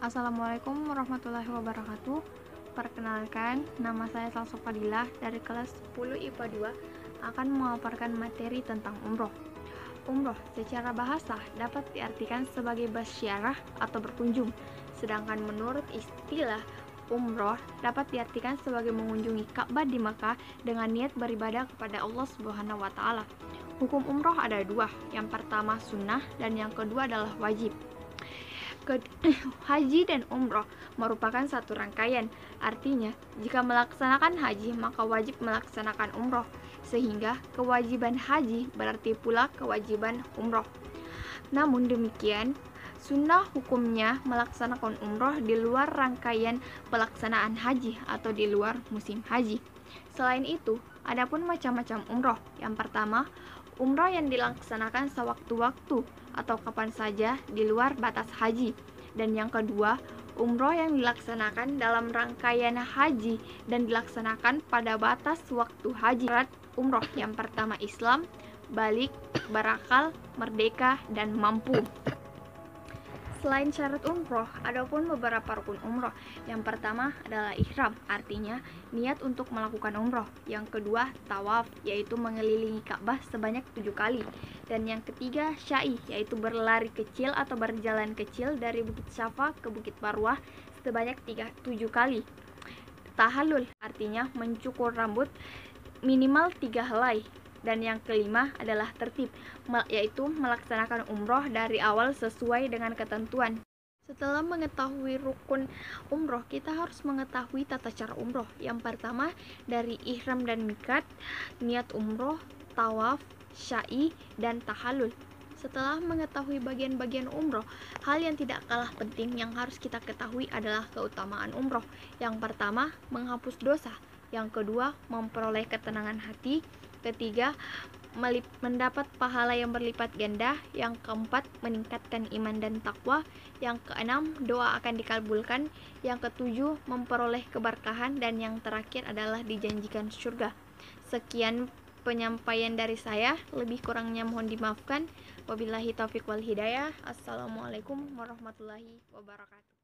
Assalamualaikum warahmatullahi wabarakatuh. Perkenalkan, nama saya Salso Fadilah dari kelas 10 IPA 2 akan memaparkan materi tentang umroh. Umroh secara bahasa dapat diartikan sebagai bersiarah atau berkunjung, sedangkan menurut istilah umroh dapat diartikan sebagai mengunjungi Ka'bah di Mekah dengan niat beribadah kepada Allah Subhanahu wa Hukum umroh ada dua, yang pertama sunnah dan yang kedua adalah wajib. haji dan umroh merupakan satu rangkaian. Artinya, jika melaksanakan haji, maka wajib melaksanakan umroh, sehingga kewajiban haji berarti pula kewajiban umroh. Namun demikian, sunnah hukumnya melaksanakan umroh di luar rangkaian pelaksanaan haji atau di luar musim haji. Selain itu, ada pun macam-macam umroh. Yang pertama, umroh yang dilaksanakan sewaktu-waktu atau kapan saja di luar batas haji. Dan yang kedua, umroh yang dilaksanakan dalam rangkaian haji dan dilaksanakan pada batas waktu haji. Syarat umroh yang pertama Islam, balik, barakal, merdeka, dan mampu. Selain syarat umroh, ada pun beberapa rukun umroh. Yang pertama adalah ihram, artinya niat untuk melakukan umroh. Yang kedua, tawaf, yaitu mengelilingi Ka'bah sebanyak tujuh kali. Dan yang ketiga, syai, yaitu berlari kecil atau berjalan kecil dari Bukit Syafa ke Bukit Barwah sebanyak tiga, tujuh kali. Tahalul, artinya mencukur rambut minimal tiga helai dan yang kelima adalah tertib, yaitu melaksanakan umroh dari awal sesuai dengan ketentuan. Setelah mengetahui rukun umroh, kita harus mengetahui tata cara umroh. Yang pertama dari ihram dan mikat, niat umroh, tawaf, syai, dan tahallul. Setelah mengetahui bagian-bagian umroh, hal yang tidak kalah penting yang harus kita ketahui adalah keutamaan umroh. Yang pertama, menghapus dosa. Yang kedua, memperoleh ketenangan hati ketiga melip- mendapat pahala yang berlipat ganda, yang keempat meningkatkan iman dan takwa, yang keenam doa akan dikabulkan, yang ketujuh memperoleh keberkahan dan yang terakhir adalah dijanjikan surga. Sekian penyampaian dari saya, lebih kurangnya mohon dimaafkan. Wabillahi taufik wal hidayah. Assalamualaikum warahmatullahi wabarakatuh.